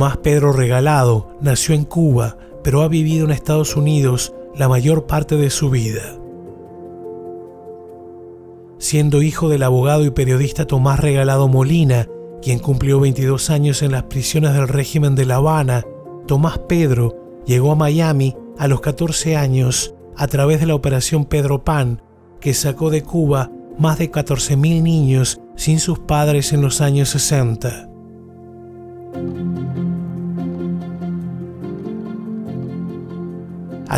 Tomás Pedro Regalado nació en Cuba, pero ha vivido en Estados Unidos la mayor parte de su vida. Siendo hijo del abogado y periodista Tomás Regalado Molina, quien cumplió 22 años en las prisiones del régimen de La Habana, Tomás Pedro llegó a Miami a los 14 años a través de la Operación Pedro Pan, que sacó de Cuba más de 14.000 niños sin sus padres en los años 60.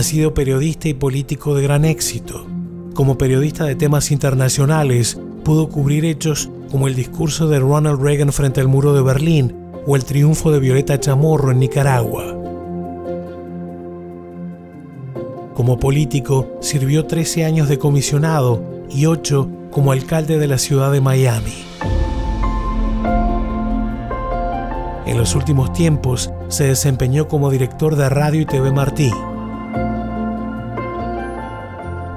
Ha sido periodista y político de gran éxito. Como periodista de temas internacionales, pudo cubrir hechos como el discurso de Ronald Reagan frente al muro de Berlín o el triunfo de Violeta Chamorro en Nicaragua. Como político, sirvió 13 años de comisionado y 8 como alcalde de la ciudad de Miami. En los últimos tiempos se desempeñó como director de Radio y TV Martí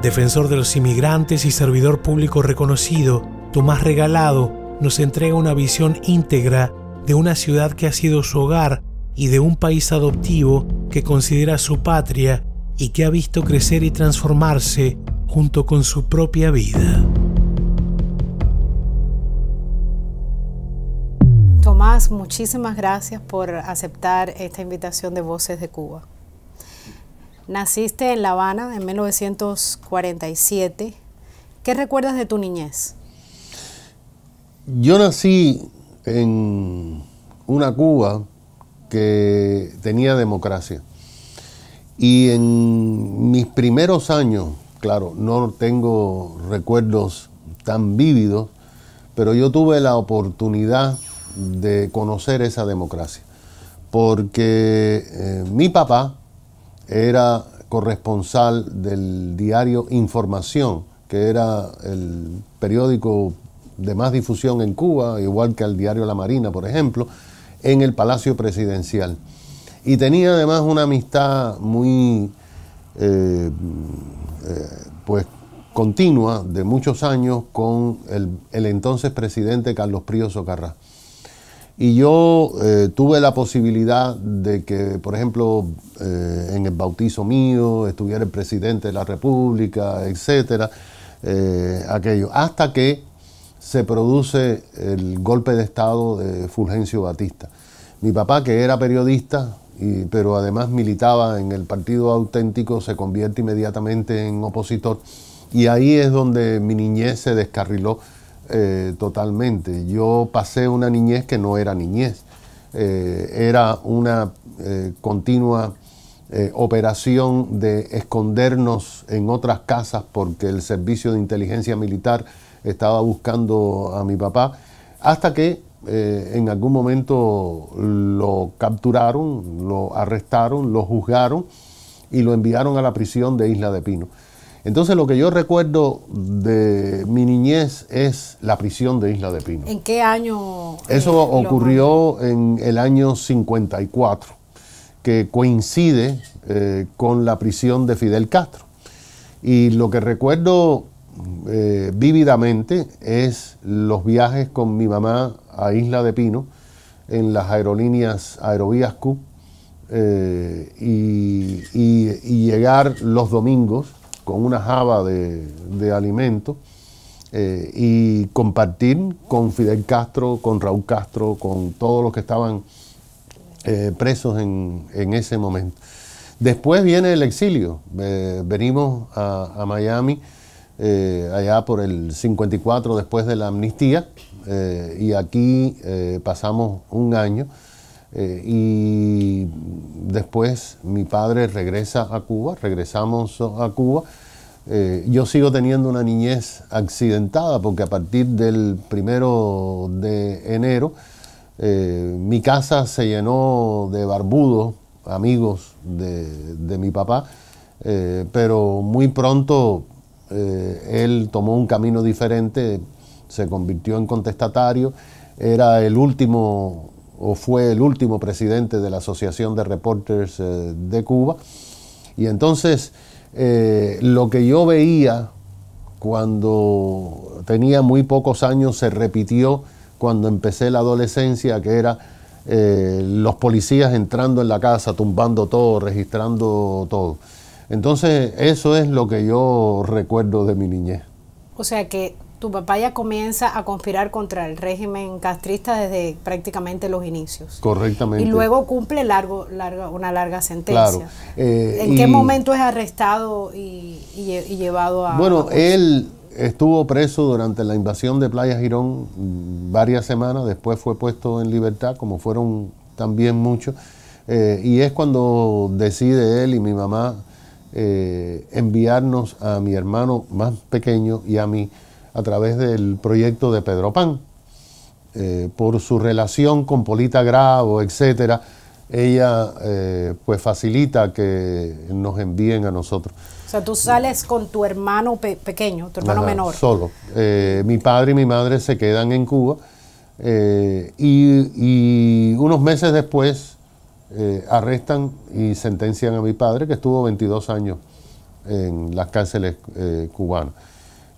defensor de los inmigrantes y servidor público reconocido, Tomás Regalado nos entrega una visión íntegra de una ciudad que ha sido su hogar y de un país adoptivo que considera su patria y que ha visto crecer y transformarse junto con su propia vida. Tomás, muchísimas gracias por aceptar esta invitación de Voces de Cuba. Naciste en La Habana en 1947. ¿Qué recuerdas de tu niñez? Yo nací en una Cuba que tenía democracia. Y en mis primeros años, claro, no tengo recuerdos tan vívidos, pero yo tuve la oportunidad de conocer esa democracia. Porque eh, mi papá, era corresponsal del diario Información, que era el periódico de más difusión en Cuba, igual que el diario La Marina, por ejemplo, en el Palacio Presidencial. Y tenía además una amistad muy, eh, eh, pues, continua de muchos años con el, entonces presidente Carlos Prío Socarrás. Y yo eh, tuve la posibilidad de que, por ejemplo, eh, en el bautizo mío estuviera el presidente de la República, etcétera, eh, aquello, hasta que se produce el golpe de Estado de Fulgencio Batista. Mi papá, que era periodista, pero además militaba en el Partido Auténtico, se convierte inmediatamente en opositor. Y ahí es donde mi niñez se descarriló eh, totalmente. Yo pasé una niñez que no era niñez, eh, era una eh, continua operación de escondernos en otras casas porque el servicio de inteligencia militar estaba buscando a mi papá, hasta que en algún momento lo capturaron, lo arrestaron, lo juzgaron y lo enviaron a la prisión de Isla de Pino. Entonces lo que yo recuerdo de mi niñez es la prisión de Isla de Pino. ¿En qué año? Eh, Eso ocurrió en el año 54, que coincide eh, con la prisión de Fidel Castro. Y lo que recuerdo eh, vívidamente es los viajes con mi mamá a Isla de Pino en las aerolíneas Aerovías Q y, llegar los domingos con una java de, de alimento eh, y compartir con Fidel Castro, con Raúl Castro, con todos los que estaban eh, presos en, ese momento. Después viene el exilio, eh, venimos a Miami allá por el 54 después de la amnistía y aquí pasamos un año. Eh, y después mi padre regresa a Cuba, regresamos a Cuba. Eh, yo sigo teniendo una niñez accidentada porque a partir del primero de enero eh, mi casa se llenó de barbudos, amigos de, de mi papá, pero muy pronto él tomó un camino diferente, se convirtió en contestatario, era el último o fue el último presidente de la Asociación de Reporters eh, de Cuba. Y entonces eh, lo que yo veía cuando tenía muy pocos años se repitió cuando empecé la adolescencia, que era eh, los policías entrando en la casa, tumbando todo, registrando todo. Entonces eso es lo que yo recuerdo de mi niñez. O sea que tu papá ya comienza a conspirar contra el régimen castrista desde prácticamente los inicios. Correctamente. Y luego cumple largo, larga, una larga sentencia. Eh, ¿En qué momento es arrestado y, llevado a... Bueno, él estuvo preso durante la invasión de Playa Girón varias semanas, después fue puesto en libertad, como fueron también muchos, eh, y es cuando decide él y mi mamá eh, enviarnos a mi hermano más pequeño y a mí a través del proyecto de Pedro Pan. Eh, por su relación con Polita Grabo etc., ella eh, pues facilita que nos envíen a nosotros. O sea, tú sales con tu hermano pequeño, tu hermano menor. Solo. Eh, mi padre y mi madre se quedan en Cuba y, unos meses después arrestan y sentencian a mi padre que estuvo 22 años en las cárceles cubanas.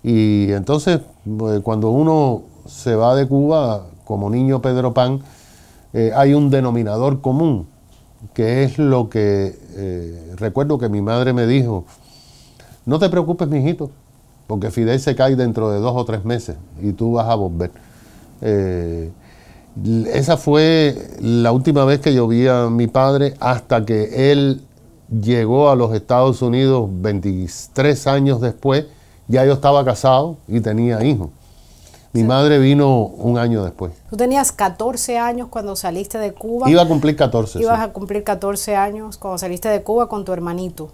Y entonces, eh, cuando uno se va de Cuba, como niño Pedro Pan, eh, hay un denominador común, que es lo que eh, recuerdo que mi madre me dijo, no te preocupes, mijito, porque Fidel se cae dentro de dos o tres meses y tú vas a volver. esa fue la última vez que yo vi a mi padre hasta que él llegó a los Estados Unidos 23 años después ya yo estaba casado y tenía hijos. Mi madre vino un año después. Tú tenías 14 años cuando saliste de Cuba. Iba a cumplir 14. Ibas a cumplir 14 años cuando saliste de Cuba con tu hermanito.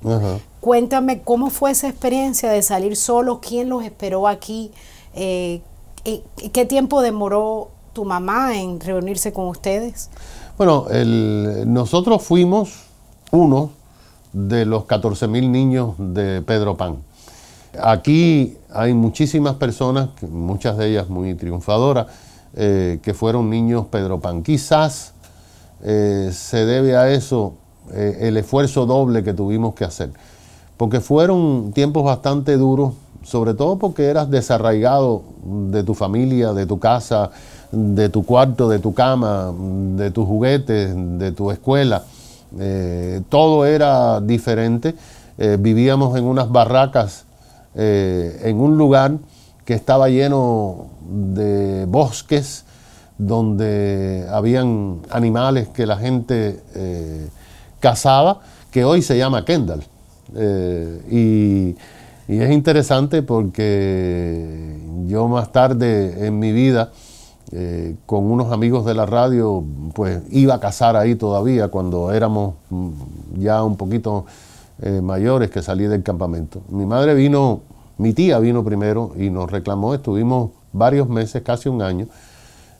Cuéntame cómo fue esa experiencia de salir solo, quién los esperó aquí, eh, eh, qué tiempo demoró tu mamá en reunirse con ustedes. Bueno, nosotros fuimos uno de los 14 mil niños de Pedro Pan. Aquí hay muchísimas personas, muchas de ellas muy triunfadoras, eh, que fueron niños Pedro Pan. Quizás eh, se debe a eso eh, el esfuerzo doble que tuvimos que hacer, porque fueron tiempos bastante duros, sobre todo porque eras desarraigado de tu familia, de tu casa, de tu cuarto, de tu cama, de tus juguetes, de tu escuela. todo era diferente. vivíamos en unas barracas eh, en un lugar que estaba lleno de bosques, donde habían animales que la gente eh, cazaba, que hoy se llama Kendall. Eh, y, es interesante porque yo más tarde en mi vida, con unos amigos de la radio, pues iba a cazar ahí todavía cuando éramos mm, ya un poquito eh, mayores que salí del campamento. Mi madre vino, mi tía vino primero y nos reclamó, estuvimos varios meses, casi un año,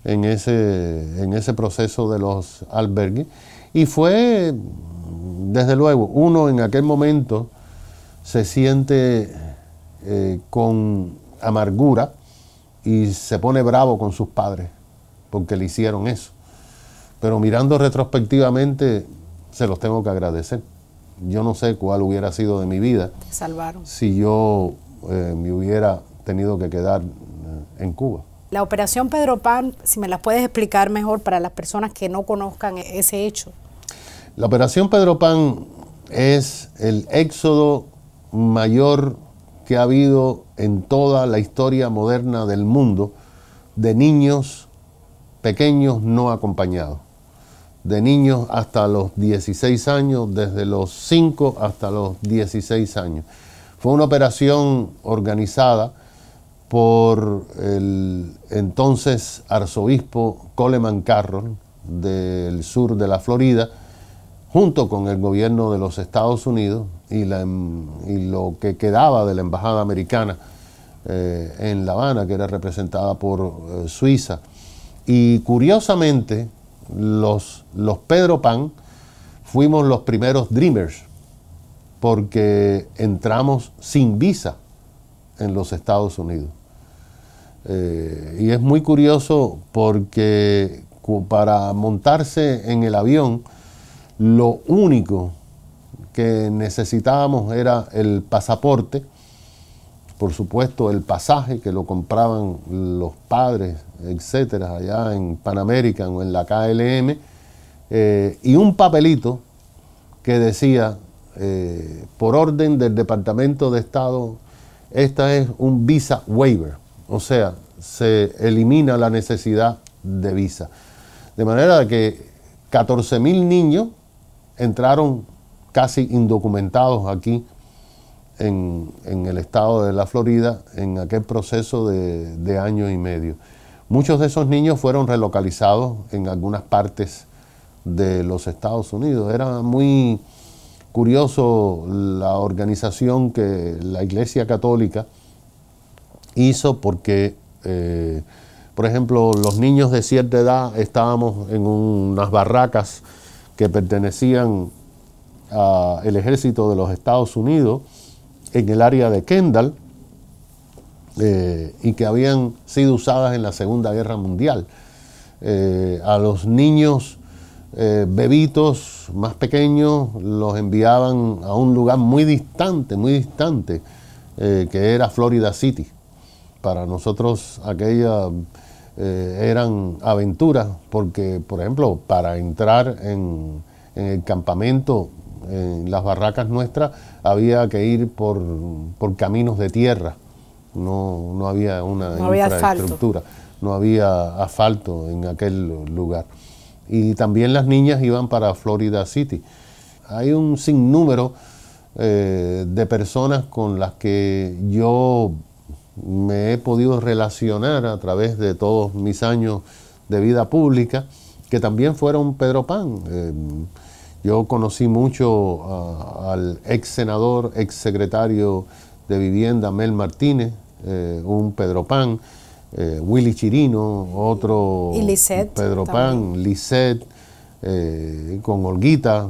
en ese, en ese proceso de los albergues. Y fue, desde luego, uno en aquel momento se siente eh, con amargura y se pone bravo con sus padres porque le hicieron eso. Pero mirando retrospectivamente, se los tengo que agradecer yo no sé cuál hubiera sido de mi vida. salvaron. Si yo eh, me hubiera tenido que quedar eh, en Cuba. La operación Pedro Pan, si me la puedes explicar mejor para las personas que no conozcan e-, ese hecho. La operación Pedro Pan es el éxodo mayor que ha habido en toda la historia moderna del mundo de niños pequeños no acompañados de niños hasta los 16 años, desde los 5 hasta los 16 años. Fue una operación organizada por el entonces arzobispo Coleman Carroll del sur de la Florida, junto con el gobierno de los Estados Unidos y, la, em, lo que quedaba de la Embajada Americana eh, en La Habana, que era representada por eh, Suiza. Y curiosamente, los, Pedro Pan fuimos los primeros Dreamers, porque entramos sin visa en los Estados Unidos. Eh, y es muy curioso porque para montarse en el avión, lo único que necesitábamos era el pasaporte por supuesto el pasaje que lo compraban los padres, etcétera, allá en Panamérica o en la KLM, eh, y un papelito que decía, eh, por orden del Departamento de Estado, esta es un visa waiver, o sea, se elimina la necesidad de visa. De manera que 14.000 niños entraron casi indocumentados aquí en, el estado de la Florida en aquel proceso de, de año y medio. Muchos de esos niños fueron relocalizados en algunas partes de los Estados Unidos. Era muy curioso la organización que la Iglesia Católica hizo porque, eh, por ejemplo, los niños de cierta edad estábamos en unas barracas que pertenecían al ejército de los Estados Unidos en el área de Kendall eh, y que habían sido usadas en la Segunda Guerra Mundial. Eh, a los niños eh, bebitos más pequeños los enviaban a un lugar muy distante, muy distante, que era Florida City. Para nosotros aquella eran aventuras, porque por ejemplo, para entrar en el campamento en las barracas nuestras había que ir por, caminos de tierra, no, había una infraestructura, no había asfalto en aquel lugar. Y también las niñas iban para Florida City. Hay un sinnúmero eh, de personas con las que yo me he podido relacionar a través de todos mis años de vida pública, que también fueron Pedro Pan. Eh, yo conocí mucho ah, al ex senador, ex secretario de Vivienda, Mel Martínez, eh, un Pedro Pan, eh, Willy Chirino, otro Pedro Pan, Lisette, eh, con Olguita.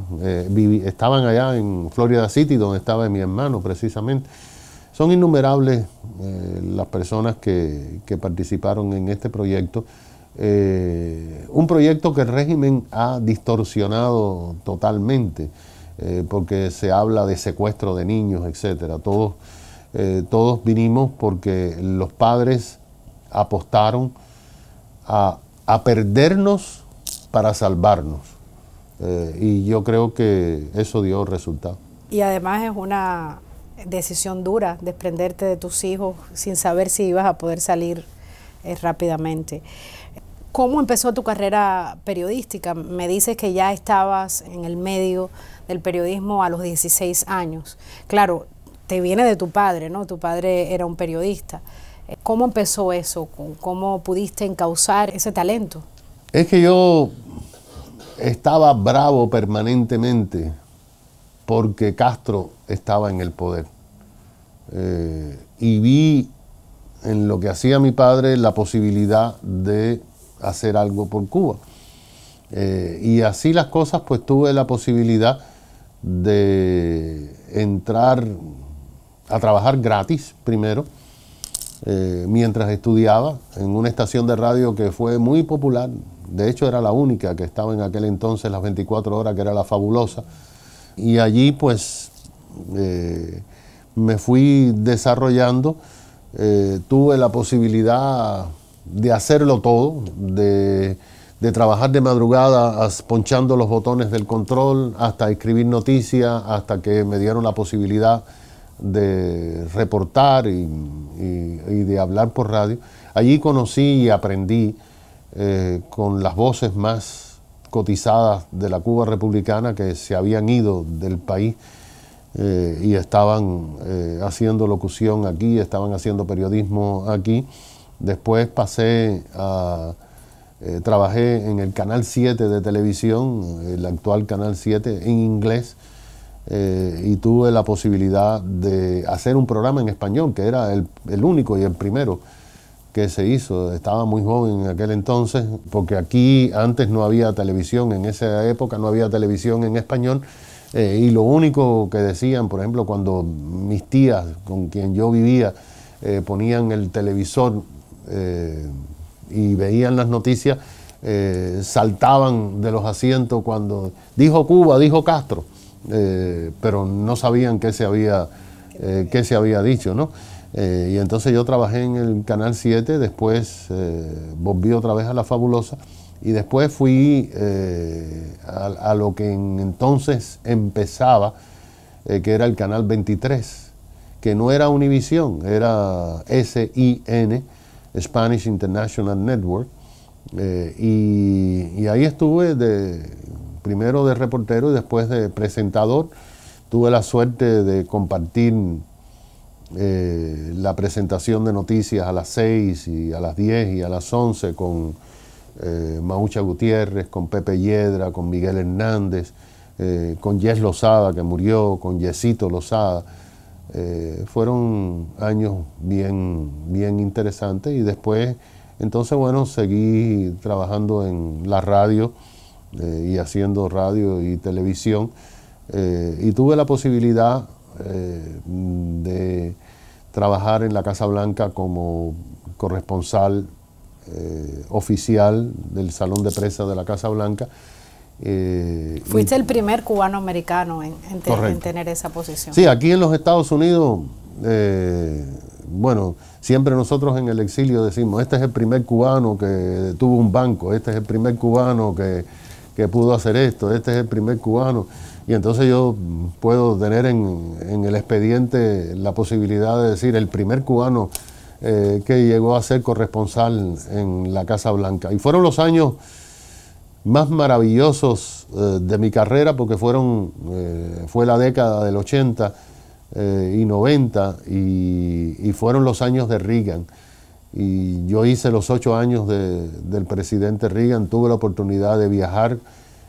estaban allá en Florida City, donde estaba mi hermano precisamente. Son innumerables las personas que participaron en este proyecto. Eh, un proyecto que el régimen ha distorsionado totalmente, eh, porque se habla de secuestro de niños, etcétera. Todos, eh, todos vinimos porque los padres apostaron a, a perdernos para salvarnos. y yo creo que eso dio resultado. Y además es una decisión dura, desprenderte de tus hijos sin saber si ibas a poder salir rápidamente. ¿Cómo empezó tu carrera periodística? Me dices que ya estabas en el medio del periodismo a los 16 años. Claro, te viene de tu padre, ¿no? Tu padre era un periodista. ¿Cómo empezó eso? ¿Cómo pudiste encauzar ese talento? Es que yo estaba bravo permanentemente porque Castro estaba en el poder. Eh, y vi en lo que hacía mi padre la posibilidad de hacer algo por Cuba. Eh, y así las cosas, pues tuve la posibilidad de entrar a trabajar gratis primero, eh, mientras estudiaba en una estación de radio que fue muy popular, de hecho era la única que estaba en aquel entonces las 24 horas, que era la fabulosa, y allí pues eh, me fui desarrollando, tuve la posibilidad de hacerlo todo, de, de trabajar de madrugada ponchando los botones del control, hasta escribir noticias, hasta que me dieron la posibilidad de reportar y, de hablar por radio. Allí conocí y aprendí eh, con las voces más cotizadas de la Cuba republicana que se habían ido del país eh, y estaban eh, haciendo locución aquí, estaban haciendo periodismo aquí. Después pasé a... Eh, trabajé en el Canal 7 de televisión, el actual Canal 7, en inglés, eh, y tuve la posibilidad de hacer un programa en español, que era el, único y el primero que se hizo. Estaba muy joven en aquel entonces, porque aquí antes no había televisión, en esa época no había televisión en español, eh, y lo único que decían, por ejemplo, cuando mis tías, con quien yo vivía, ponían el televisor eh, y veían las noticias, eh, saltaban de los asientos cuando dijo Cuba, dijo Castro, eh, pero no sabían qué se había, qué se había dicho, ¿no? y entonces yo trabajé en el Canal 7, después volví otra vez a La Fabulosa y después fui a, lo que entonces empezaba, que era el Canal 23, que no era Univisión, era SIN Spanish International Network. Eh, y, ahí estuve primero de reportero y después de presentador. Tuve la suerte de compartir eh, la presentación de noticias a las 6 y a las 10 y a las 11 con eh, Maucha Gutiérrez, con Pepe Yedra con Miguel Hernández, con Yes Lozada que murió, con Yesito Lozada. Eh, fueron años bien, interesantes y después, entonces, bueno, seguí trabajando en la radio eh, y haciendo radio y televisión eh, y tuve la posibilidad de trabajar en la Casa Blanca como corresponsal oficial del Salón de presa de la Casa Blanca eh, Fuiste el primer cubano-americano en, tener esa posición. Sí, aquí en los Estados Unidos, eh, bueno, siempre nosotros en el exilio decimos, este es el primer cubano que tuvo un banco, este es el primer cubano que, que pudo hacer esto, este es el primer cubano. Y entonces yo puedo tener en, el expediente la posibilidad de decir, el primer cubano eh, que llegó a ser corresponsal en la Casa Blanca. Y fueron los años más maravillosos eh, de mi carrera porque fueron, eh, fue la década del 80 eh, y 90 y, fueron los años de Reagan. Y yo hice los ocho años del presidente Reagan, tuve la oportunidad de viajar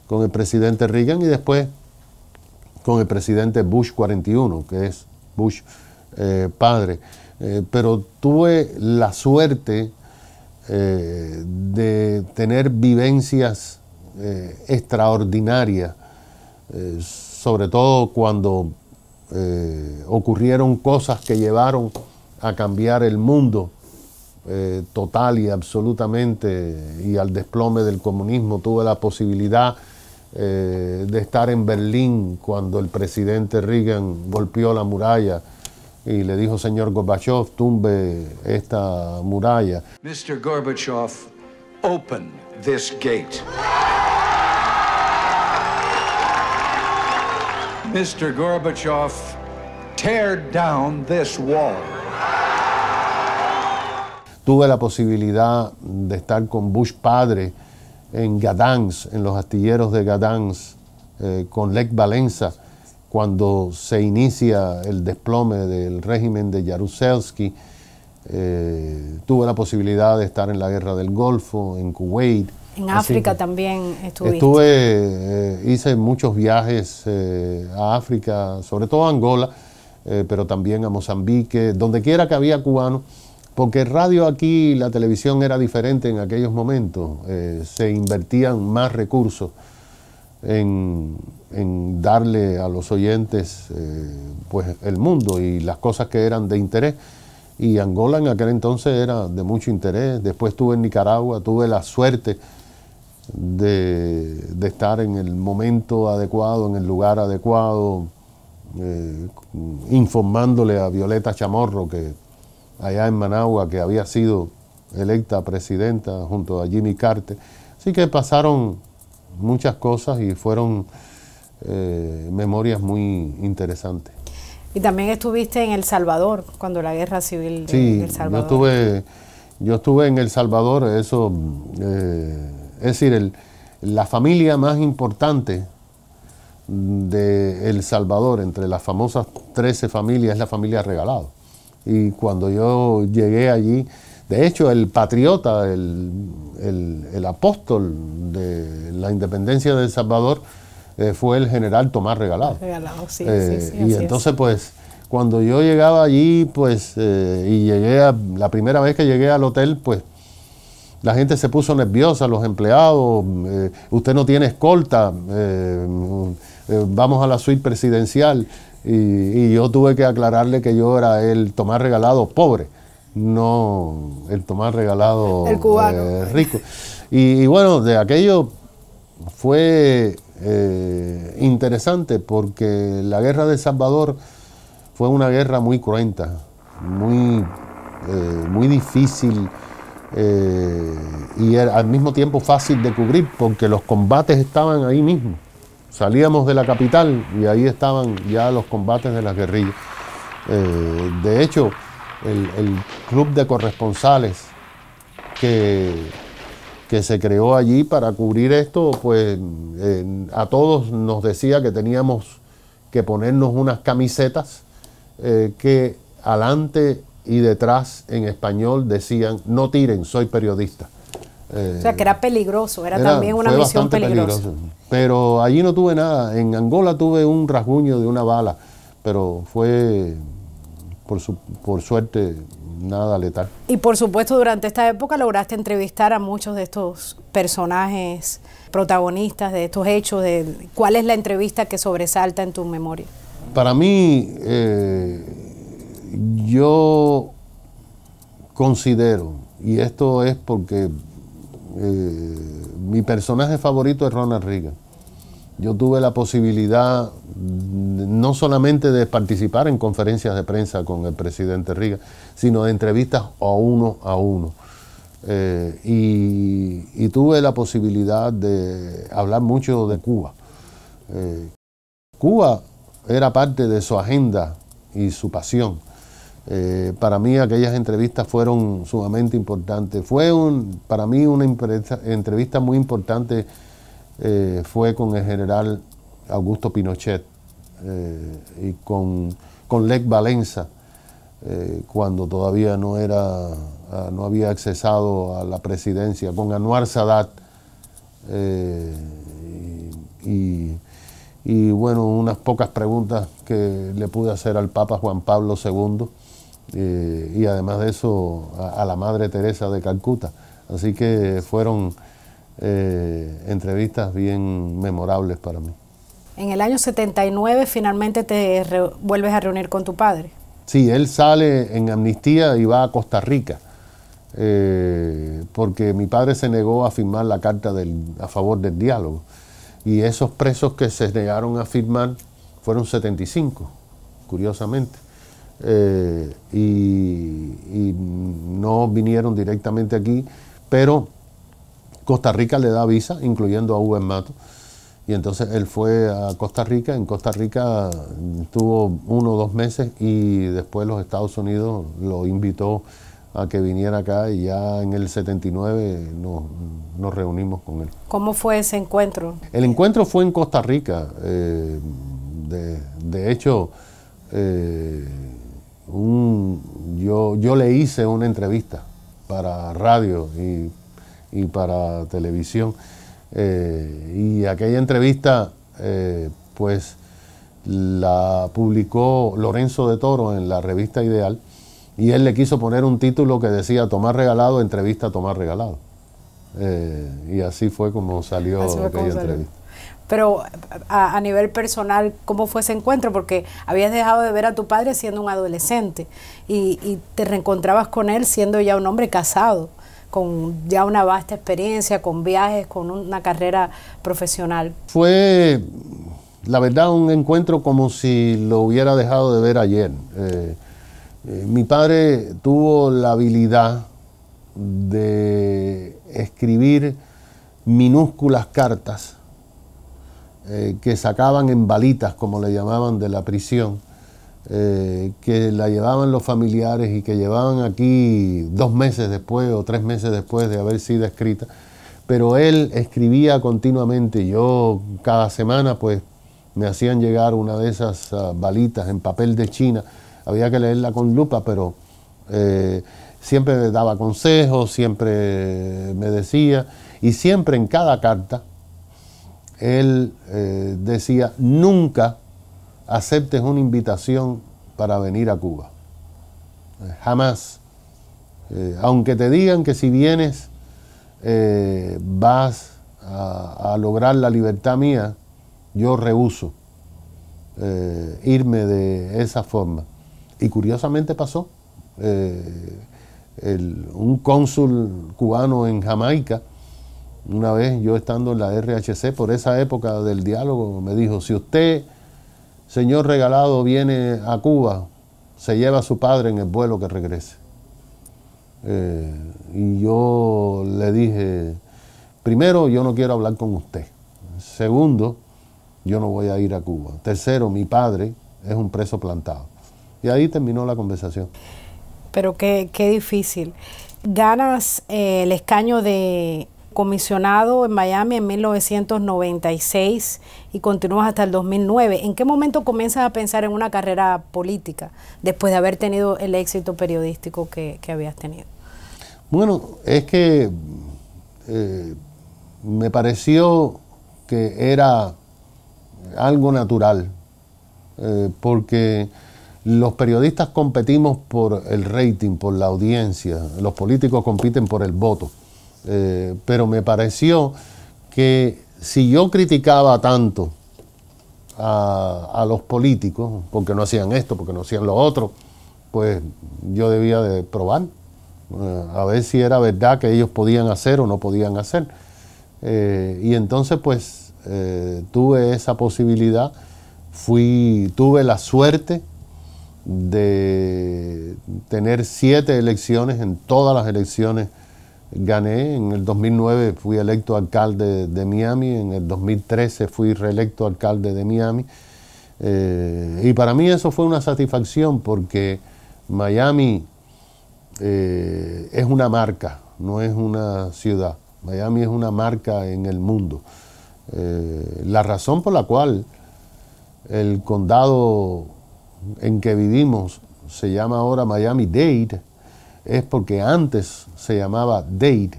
con el presidente Reagan y después con el presidente Bush 41, que es Bush padre. pero tuve la suerte de tener vivencias eh, extraordinaria, eh, sobre todo cuando eh, ocurrieron cosas que llevaron a cambiar el mundo total y absolutamente y al desplome del comunismo. Tuve la posibilidad de estar en Berlín cuando el presidente Reagan golpeó la muralla y le dijo, señor Gorbachev, tumbe esta muralla. Mr. Gorbachev, open this gate. Mr. Gorbachev, tear down this wall. Tuve la posibilidad de estar con Bush padre en Gadans, en los astilleros de Gadans, eh, con Lech Valenza, cuando se inicia el desplome del régimen de Jaruzelski. Eh, tuve la posibilidad de estar en la guerra del Golfo, en Kuwait, en África también Estuve, eh, hice muchos viajes eh, a África, sobre todo a Angola, eh, pero también a Mozambique, donde quiera que había cubanos, porque radio aquí, la televisión era diferente en aquellos momentos, se invertían más recursos en, en darle a los oyentes pues el mundo y las cosas que eran de interés y Angola en aquel entonces era de mucho interés. Después estuve en Nicaragua, tuve la suerte de, estar en el momento adecuado, en el lugar adecuado, eh, informándole a Violeta Chamorro que allá en Managua, que había sido electa presidenta junto a Jimmy Carter. Así que pasaron muchas cosas y fueron eh, memorias muy interesantes. Y también estuviste en El Salvador, cuando la guerra civil Salvador. Yo estuve, yo estuve en El Salvador, eso eh, es decir, la familia más importante de El Salvador, entre las famosas 13 familias, es la familia Regalado. Y cuando yo llegué allí, de hecho, el patriota, el, apóstol de la independencia de El Salvador, eh, fue el general Tomás Regalado. Regalado, sí, eh, sí, sí Y entonces, pues, cuando yo llegaba allí, pues, eh, y llegué a, la primera vez que llegué al hotel, pues, la gente se puso nerviosa, los empleados, eh, usted no tiene escolta, eh, eh, vamos a la suite presidencial. Y, yo tuve que aclararle que yo era el tomar regalado pobre, no el tomar regalado rico. Y, bueno, de aquello fue interesante porque la guerra de Salvador fue una guerra muy cruenta, muy, muy difícil eh, y era al mismo tiempo fácil de cubrir porque los combates estaban ahí mismo. Salíamos de la capital y ahí estaban ya los combates de las guerrillas. Eh, de hecho, el, club de corresponsales que, se creó allí para cubrir esto, pues eh, a todos nos decía que teníamos que ponernos unas camisetas que adelante y detrás en español decían, no tiren, soy periodista. o sea, que era peligroso, era, también una misión peligrosa. Pero allí no tuve nada. En Angola tuve un rasguño de una bala, pero fue, por, su, por suerte, nada letal. Y por supuesto, durante esta época lograste entrevistar a muchos de estos personajes protagonistas de estos hechos. De, ¿Cuál es la entrevista que sobresalta en tu memoria? Para mí, eh, yo considero, y esto es porque eh, mi personaje favorito es Ronald Reagan. Yo tuve la posibilidad no solamente de participar en conferencias de prensa con el presidente Reagan, sino de entrevistas a uno a uno. Eh, y, tuve la posibilidad de hablar mucho de Cuba. Eh, Cuba era parte de su agenda y su pasión. Eh, para mí aquellas entrevistas fueron sumamente importantes. Fue un, para mí una entrevista muy importante eh, fue con el general Augusto Pinochet eh, y con, con Valenza, cuando todavía no, era, ah, no había accesado a la presidencia, con Anuar Sadat. y, y bueno, unas pocas preguntas que le pude hacer al Papa Juan Pablo II eh, y además de eso a, la Madre Teresa de Calcuta. Así que fueron eh, entrevistas bien memorables para mí. En el año 79 finalmente te vuelves a reunir con tu padre. Sí, él sale en amnistía y va a Costa Rica, eh, porque mi padre se negó a firmar la carta del, a favor del diálogo. Y esos presos que se negaron a firmar fueron 75, curiosamente. Eh, y, no vinieron directamente aquí, pero Costa Rica le da visa, incluyendo a Uber Mato. Y entonces él fue a Costa Rica, en Costa Rica estuvo uno o dos meses y después los Estados Unidos lo invitó a que viniera acá y ya en el 79 nos, reunimos con él. ¿Cómo fue ese encuentro? El encuentro fue en Costa Rica. Eh, de, hecho, eh, yo, yo le hice una entrevista para radio y, para televisión. Eh, y aquella entrevista, eh, pues, la publicó Lorenzo de Toro en la revista Ideal y él le quiso poner un título que decía Tomás Regalado, entrevista Tomás Regalado. Eh, y así fue como salió aquella entrevista. Pero a, nivel personal, ¿cómo fue ese encuentro? Porque habías dejado de ver a tu padre siendo un adolescente y, te reencontrabas con él siendo ya un hombre casado, con ya una vasta experiencia, con viajes, con una carrera profesional. Fue, la verdad, un encuentro como si lo hubiera dejado de ver ayer. Eh, eh, mi padre tuvo la habilidad de escribir minúsculas cartas eh, que sacaban en balitas, como le llamaban, de la prisión, eh, que la llevaban los familiares y que llevaban aquí dos meses después o tres meses después de haber sido escrita. Pero él escribía continuamente, yo cada semana pues me hacían llegar una de esas ah, balitas en papel de China, había que leerla con lupa, pero eh, siempre me daba consejos, siempre me decía, y siempre en cada carta él eh, decía, nunca aceptes una invitación para venir a Cuba. Eh, jamás. Eh, aunque te digan que si vienes vas a, lograr la libertad mía, yo rehuso irme de esa forma. Y curiosamente pasó. un cónsul cubano en Jamaica, una vez yo estando en la RHC, por esa época del diálogo, me dijo, si usted, señor regalado, viene a Cuba, se lleva a su padre en el vuelo que regrese. Eh, y yo le dije, primero, yo no quiero hablar con usted. Segundo, yo no voy a ir a Cuba. Tercero, mi padre es un preso plantado. Y ahí terminó la conversación. Pero qué, difícil. Ganas eh, el escaño de comisionado en Miami en 1996 y continúas hasta el 2009. ¿En qué momento comienzas a pensar en una carrera política después de haber tenido el éxito periodístico que, habías tenido? Bueno, es que eh, me pareció que era algo natural, eh, porque los periodistas competimos por el rating, por la audiencia, los políticos compiten por el voto. Eh, pero me pareció que si yo criticaba tanto a, los políticos, porque no hacían esto, porque no hacían lo otro, pues yo debía de probar, eh, a ver si era verdad que ellos podían hacer o no podían hacer. Eh, y entonces pues tuve esa posibilidad, fui, tuve la suerte de tener siete elecciones en todas las elecciones gané. En el 2009 fui electo alcalde de Miami, en el 2013 fui reelecto alcalde de Miami. Eh, y para mí eso fue una satisfacción porque Miami eh, es una marca, no es una ciudad. Miami es una marca en el mundo. Eh, la razón por la cual el condado en que vivimos se llama ahora Miami Dade es porque antes se llamaba Dade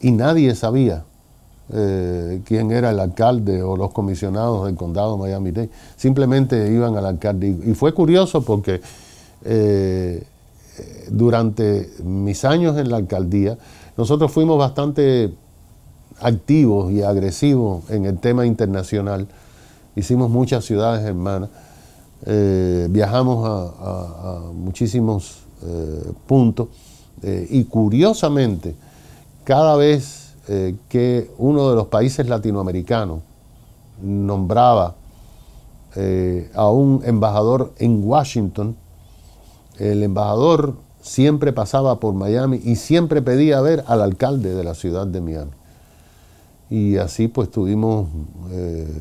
y nadie sabía eh, quién era el alcalde o los comisionados del condado de Miami-Dade. Simplemente iban al alcalde. Y fue curioso porque eh, durante mis años en la alcaldía, nosotros fuimos bastante activos y agresivos en el tema internacional. Hicimos muchas ciudades hermanas. Eh, viajamos a, a muchísimos eh, eh, y curiosamente, cada vez eh, que uno de los países latinoamericanos nombraba a un embajador en Washington, el embajador siempre pasaba por Miami y siempre pedía ver al alcalde de la ciudad de Miami y así pues tuvimos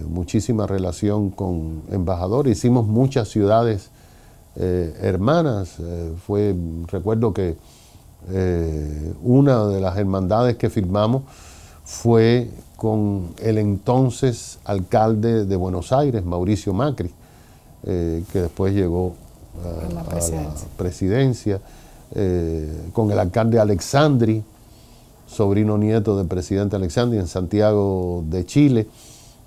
muchísima relación con embajador, hicimos muchas ciudades eh, hermanas. Eh, fue, recuerdo que eh, una de las hermandades que firmamos fue con el entonces alcalde de Buenos Aires, Mauricio Macri, que después llegó a, la presidencia, a la presidencia con el alcalde Alexandri, sobrino nieto del presidente Alexandri, en Santiago de Chile,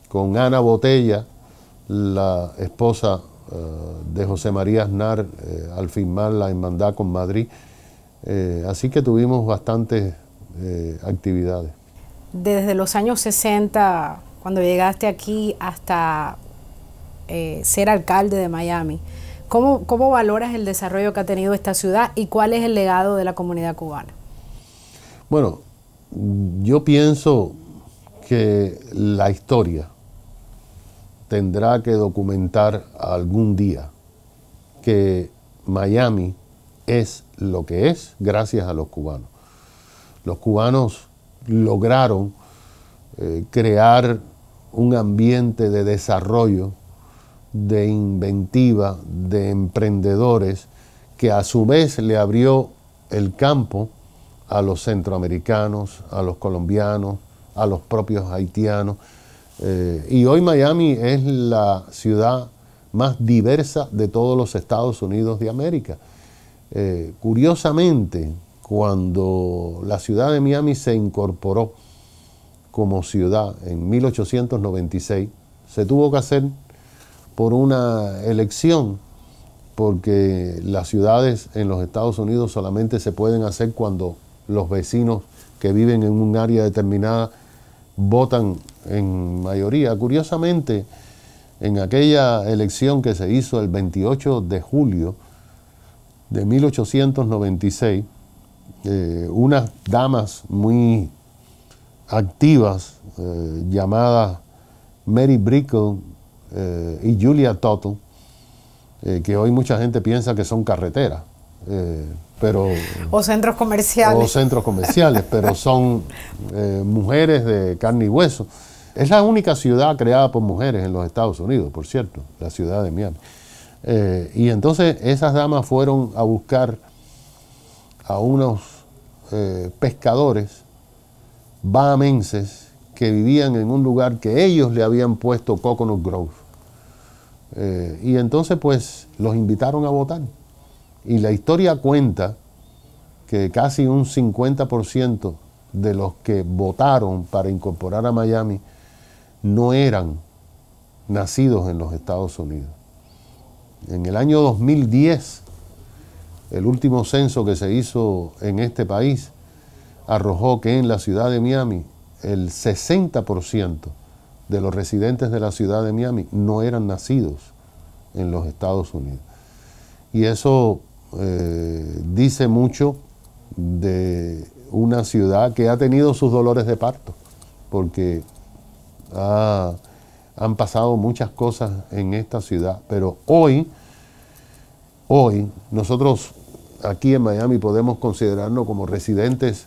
con Ana Botella, la esposa de José María Aznar eh, al firmar la hermandad con Madrid. Eh, así que tuvimos bastantes eh, actividades. Desde los años 60, cuando llegaste aquí, hasta ser alcalde de Miami. ¿Cómo, valoras el desarrollo que ha tenido esta ciudad y cuál es el legado de la comunidad cubana? Bueno, yo pienso que la historia tendrá que documentar algún día que Miami es lo que es gracias a los cubanos. Los cubanos lograron eh, crear un ambiente de desarrollo, de inventiva, de emprendedores, que a su vez le abrió el campo a los centroamericanos, a los colombianos, a los propios haitianos. Eh, y hoy Miami es la ciudad más diversa de todos los Estados Unidos de América. Eh, curiosamente, cuando la ciudad de Miami se incorporó como ciudad en 1896, se tuvo que hacer por una elección, porque las ciudades en los Estados Unidos solamente se pueden hacer cuando los vecinos que viven en un área determinada votan en mayoría. Curiosamente, en aquella elección que se hizo el 28 de julio de 1896, eh, unas damas muy activas eh, llamadas Mary Brickle eh, y Julia Toto que hoy mucha gente piensa que son carreteras, pero o centros comerciales, o centros comerciales, pero son mujeres de carne y hueso es la única ciudad creada por mujeres en los Estados Unidos, por cierto, la ciudad de Miami. Eh, y entonces esas damas fueron a buscar a unos eh, pescadores bahamenses que vivían en un lugar que ellos le habían puesto Coconut Grove. Eh, y entonces pues los invitaron a votar. Y la historia cuenta que casi un 50% de los que votaron para incorporar a Miami no eran nacidos en los Estados Unidos. En el año 2010, el último censo que se hizo en este país arrojó que en la ciudad de Miami el 60% de los residentes de la ciudad de Miami no eran nacidos en los Estados Unidos. Y eso eh, dice mucho de una ciudad que ha tenido sus dolores de parto, porque han pasado muchas cosas en esta ciudad, pero hoy, hoy, nosotros aquí en Miami podemos considerarnos como residentes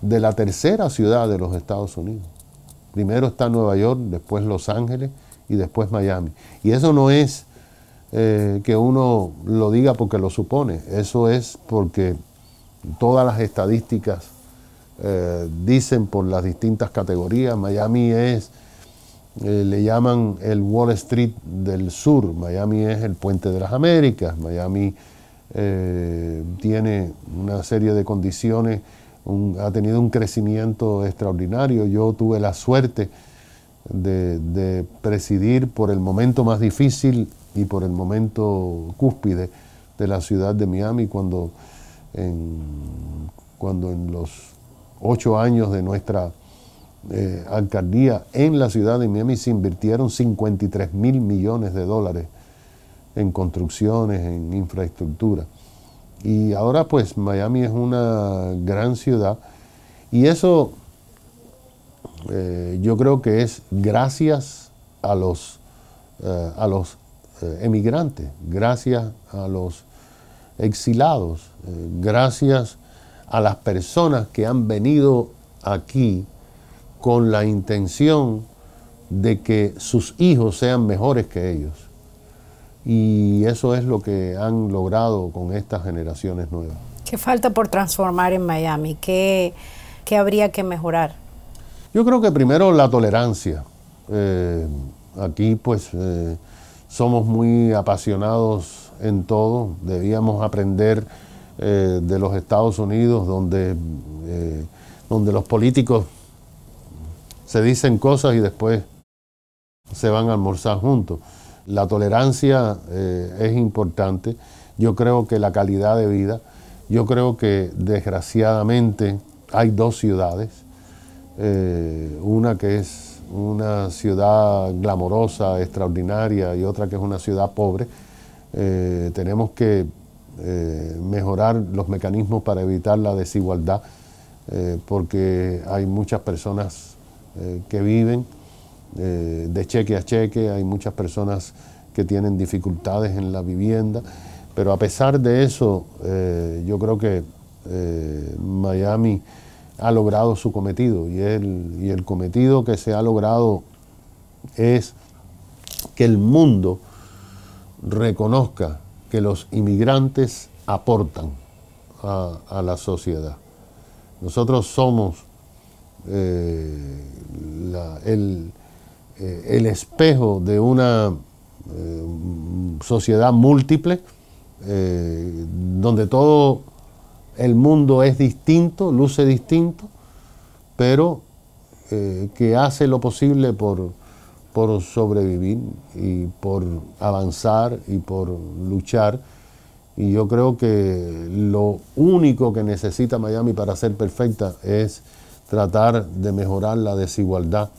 de la tercera ciudad de los Estados Unidos. Primero está Nueva York, después Los Ángeles y después Miami. Y eso no es eh, que uno lo diga porque lo supone, eso es porque todas las estadísticas eh, dicen por las distintas categorías, Miami es eh, le llaman el Wall Street del Sur. Miami es el puente de las Américas. Miami eh, tiene una serie de condiciones, ha tenido un crecimiento extraordinario. Yo tuve la suerte de, presidir por el momento más difícil y por el momento cúspide de la ciudad de Miami cuando cuando en los ocho años de nuestra eh, alcaldía en la ciudad de Miami se invirtieron 53 mil millones de dólares en construcciones, en infraestructura. Y ahora pues Miami es una gran ciudad y eso eh, yo creo que es gracias a los, eh, a los emigrantes, gracias a los exilados, gracias a las personas que han venido aquí con la intención de que sus hijos sean mejores que ellos. Y eso es lo que han logrado con estas generaciones nuevas. ¿Qué falta por transformar en Miami? ¿Qué, qué habría que mejorar? Yo creo que primero la tolerancia. Eh, aquí pues eh, somos muy apasionados en todo. Debíamos aprender eh, de los Estados Unidos donde, donde los políticos se dicen cosas y después se van a almorzar juntos. La tolerancia eh, es importante, yo creo que la calidad de vida, yo creo que desgraciadamente hay dos ciudades, eh, una que es una ciudad glamorosa, extraordinaria, y otra que es una ciudad pobre. Eh, tenemos que mejorar los mecanismos para evitar la desigualdad, porque hay muchas personas eh, que viven eh, de cheque a cheque, hay muchas personas que tienen dificultades en la vivienda, pero a pesar de eso, eh, yo creo que Miami ha logrado su cometido y el, y el cometido que se ha logrado es que el mundo reconozca que los inmigrantes aportan a la sociedad. Nosotros somos eh, eh, el, espejo de una eh, sociedad múltiple, donde todo el mundo es distinto, luce distinto, pero que hace lo posible por, por sobrevivir y por avanzar y por luchar. Y yo creo que lo único que necesita Miami para ser perfecta es tratar de mejorar la desigualdad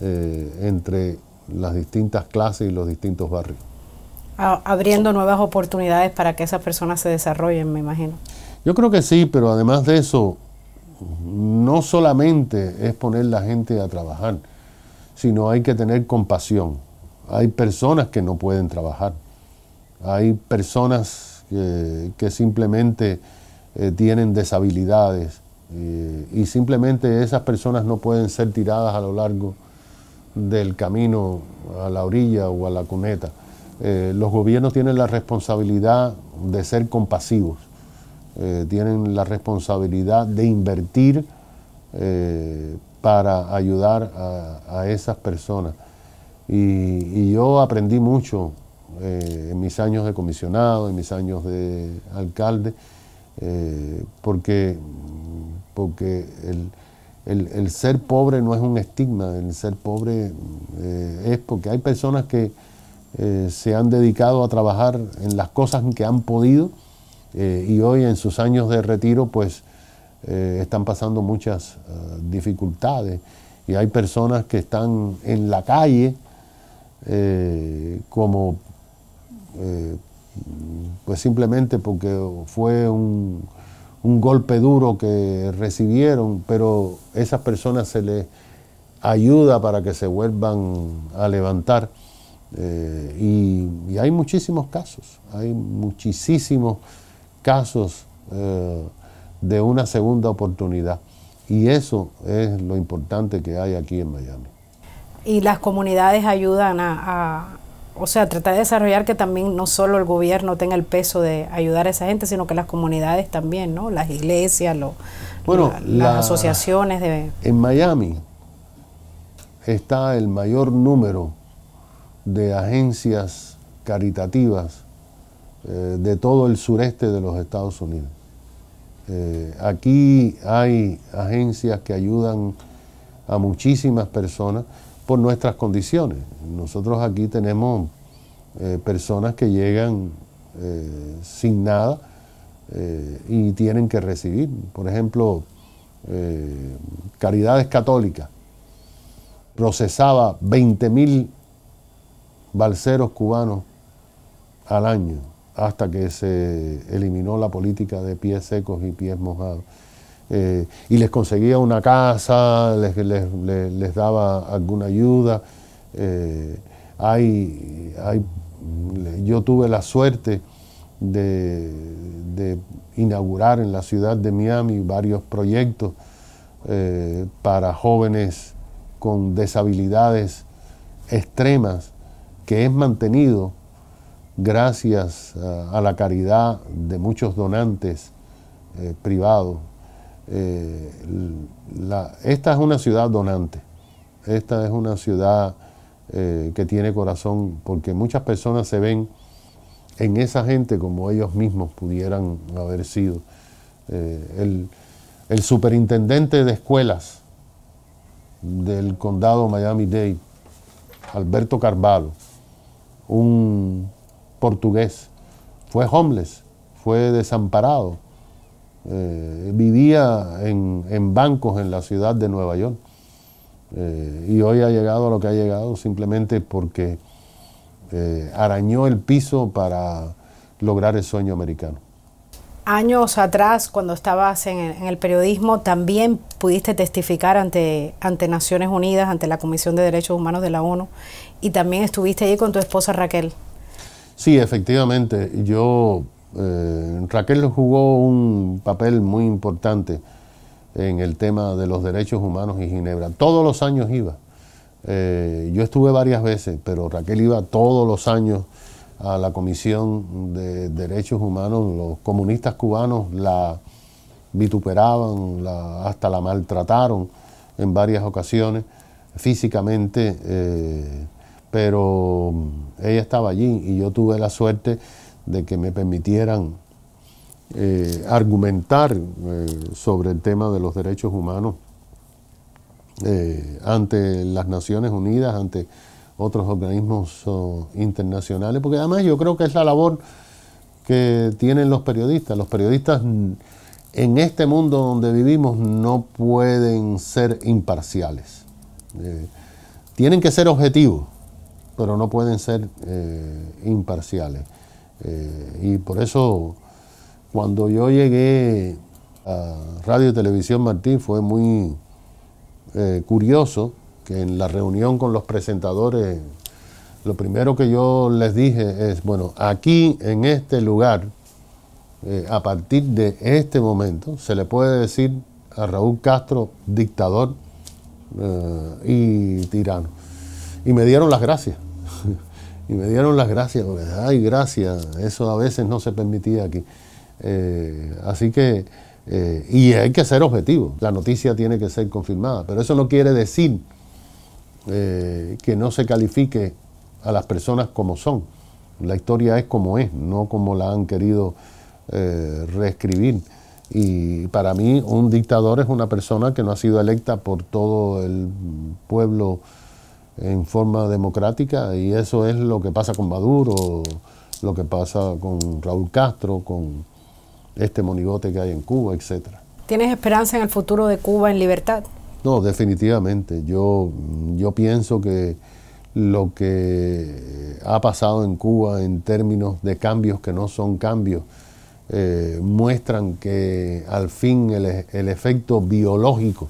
eh, entre las distintas clases y los distintos barrios. Abriendo nuevas oportunidades para que esas personas se desarrollen, me imagino. Yo creo que sí, pero además de eso, no solamente es poner la gente a trabajar, sino hay que tener compasión. Hay personas que no pueden trabajar, hay personas que, simplemente eh, tienen deshabilidades, eh, y simplemente esas personas no pueden ser tiradas a lo largo del camino a la orilla o a la cuneta. Eh, los gobiernos tienen la responsabilidad de ser compasivos, eh, tienen la responsabilidad de invertir para ayudar a, esas personas. y, yo aprendí mucho en mis años de comisionado, en mis años de alcalde. Eh, porque, porque el, ser pobre no es un estigma, el ser pobre eh, es porque hay personas que eh, se han dedicado a trabajar en las cosas que han podido y hoy en sus años de retiro pues están pasando muchas dificultades y hay personas que están en la calle como pues simplemente porque fue un, golpe duro que recibieron, pero esas personas se les ayuda para que se vuelvan a levantar. Eh, y, hay muchísimos casos, hay muchísimos casos eh, de una segunda oportunidad. Y eso es lo importante que hay aquí en Miami. Y las comunidades ayudan a, o sea, tratar de desarrollar que también no solo el gobierno tenga el peso de ayudar a esa gente, sino que las comunidades también, ¿no? Las iglesias, las asociaciones de... En Miami está el mayor número de agencias caritativas eh, de todo el sureste de los Estados Unidos. Eh, aquí hay agencias que ayudan a muchísimas personas por nuestras condiciones. Nosotros aquí tenemos eh, personas que llegan eh, sin nada eh, y tienen que recibir, por ejemplo, Caridades Católicas procesaba 20.000 balseros cubanos al año hasta que se eliminó la política de pies secos y pies mojados. Eh, y les conseguía una casa, les, daba alguna ayuda. Eh, hay, yo tuve la suerte de, inaugurar en la ciudad de Miami varios proyectos eh, para jóvenes con deshabilidades extremas que es mantenido gracias a, la caridad de muchos donantes privados eh, esta es una ciudad donante, esta es una ciudad eh, que tiene corazón, porque muchas personas se ven en esa gente como ellos mismos pudieran haber sido. Eh, el, superintendente de escuelas del condado Miami-Dade, Alberto Carvalho, un portugués, fue homeless, fue desamparado eh, vivía en, bancos en la ciudad de Nueva York. Eh, y hoy ha llegado a lo que ha llegado simplemente porque eh, arañó el piso para lograr el sueño americano. Años atrás, cuando estabas en, el periodismo, también pudiste testificar ante, ante Naciones Unidas, ante la Comisión de Derechos Humanos de la ONU, y también estuviste allí con tu esposa Raquel. Sí, efectivamente. Yo eh, Raquel jugó un papel muy importante en el tema de los derechos humanos en Ginebra. Todos los años iba. Eh, yo estuve varias veces, pero Raquel iba todos los años a la Comisión de Derechos Humanos. Los comunistas cubanos la vituperaban, hasta la maltrataron en varias ocasiones físicamente, eh, pero ella estaba allí y yo tuve la suerte de que me permitieran eh, argumentar eh, sobre el tema de los derechos humanos eh, ante las Naciones Unidas, ante otros organismos internacionales, porque además yo creo que es la labor que tienen los periodistas. Los periodistas mm, en este mundo donde vivimos no pueden ser imparciales. tienen que ser objetivos, pero no pueden ser imparciales. Eh, y por eso, cuando yo llegué a Radio y Televisión Martín, fue muy eh, curioso que en la reunión con los presentadores, lo primero que yo les dije es, bueno, aquí en este lugar, eh, a partir de este momento, se le puede decir a Raúl Castro dictador y tirano. Y me dieron las gracias y me dieron las gracias, porque ay, gracias, eso a veces no se permitía aquí. Eh, así que, eh, y hay que ser objetivo, la noticia tiene que ser confirmada, pero eso no quiere decir eh, que no se califique a las personas como son. La historia es como es, no como la han querido reescribir. Y para mí un dictador es una persona que no ha sido electa por todo el pueblo en forma democrática y eso es lo que pasa con Maduro, lo que pasa con Raúl Castro, con este monigote que hay en Cuba, etc. ¿Tienes esperanza en el futuro de Cuba en libertad? No, definitivamente. Yo, yo pienso que lo que ha pasado en Cuba en términos de cambios que no son cambios, eh, muestran que al fin el, el efecto biológico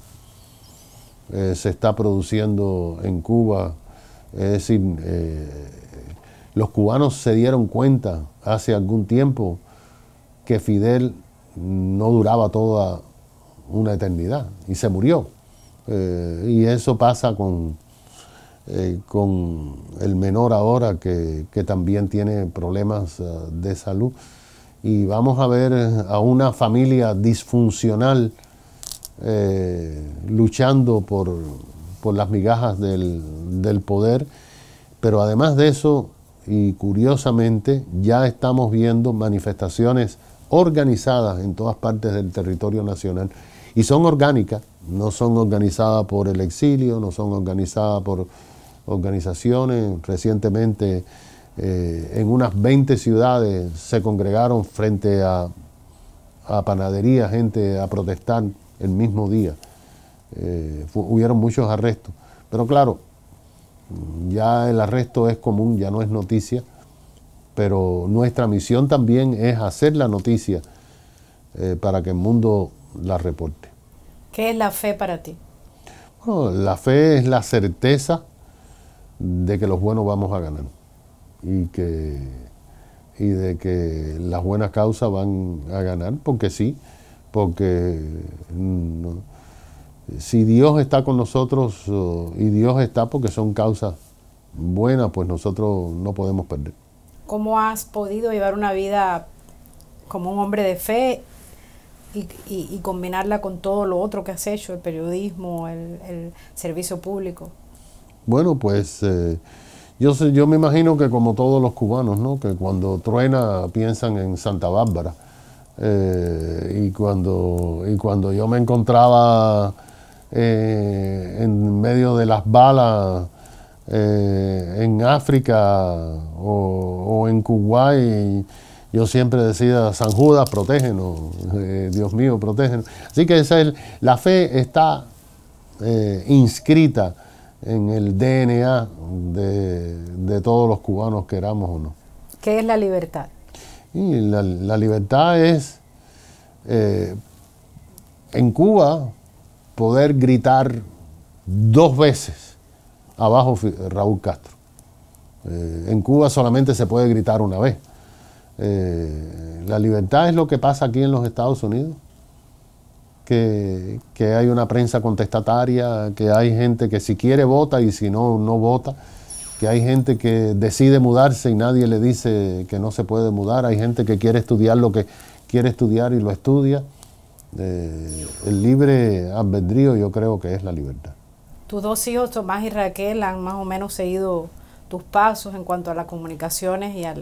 eh, se está produciendo en Cuba. Es decir, eh, los cubanos se dieron cuenta hace algún tiempo que Fidel no duraba toda una eternidad y se murió. Eh, y eso pasa con, con el menor ahora que, también tiene problemas de salud. Y vamos a ver a una familia disfuncional eh, luchando por, las migajas del, poder, pero además de eso, y curiosamente, ya estamos viendo manifestaciones organizadas en todas partes del territorio nacional y son orgánicas, no son organizadas por el exilio, no son organizadas por organizaciones. Recientemente eh, en unas 20 ciudades se congregaron frente a, a panadería, gente a protestar el mismo día. Eh, hubieron muchos arrestos. Pero claro, ya el arresto es común, ya no es noticia, pero nuestra misión también es hacer la noticia eh, para que el mundo la reporte. ¿Qué es la fe para ti? la fe es la certeza de que los buenos vamos a ganar y que y de que las buenas causas van a ganar, porque sí, porque mm, si Dios está con nosotros oh, y Dios está porque son causas buenas, pues nosotros no podemos perder. ¿Cómo has podido llevar una vida como un hombre de fe y, combinarla con todo lo otro que has hecho, el periodismo, el, servicio público? Bueno, pues eh, yo, yo me imagino que como todos los cubanos, ¿no? que cuando truena piensan en Santa Bárbara eh, y, cuando, cuando yo me encontraba eh, en medio de las balas eh, en África o, en Kuwait, yo siempre decía, San Judas, protégenos, Dios mío, protégenos. Así que la fe está inscrita en el DNA de, de todos los cubanos, queramos o no. ¿Qué es la libertad? Y la, libertad es, eh, en Cuba, poder gritar dos veces abajo Raúl Castro. Eh, en Cuba solamente se puede gritar una vez. Eh, la libertad es lo que pasa aquí en los Estados Unidos, que hay una prensa contestataria, que hay gente que si quiere vota y si no, no vota que hay gente que decide mudarse y nadie le dice que no se puede mudar, hay gente que quiere estudiar lo que quiere estudiar y lo estudia. Eh, el libre albedrío yo creo que es la libertad. Tus dos hijos, Tomás y Raquel, han más o menos seguido tus pasos en cuanto a las comunicaciones y, a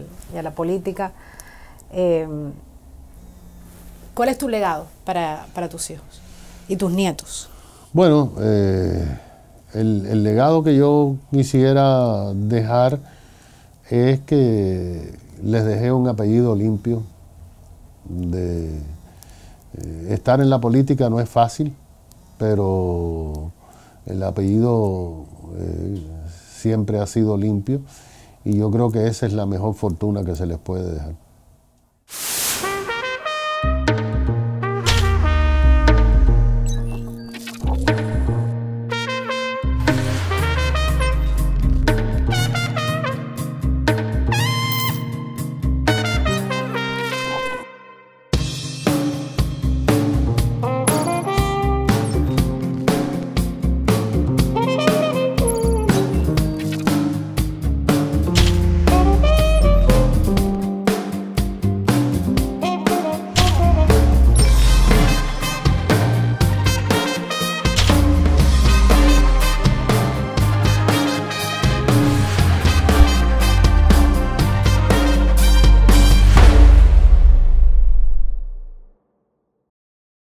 la política. Eh, ¿Cuál es tu legado para, para, tus hijos y tus nietos? Bueno, eh, el, legado que yo quisiera dejar es que les dejé un apellido limpio. Eh, estar en la política no es fácil, pero el apellido eh, siempre ha sido limpio y yo creo que esa es la mejor fortuna que se les puede dejar.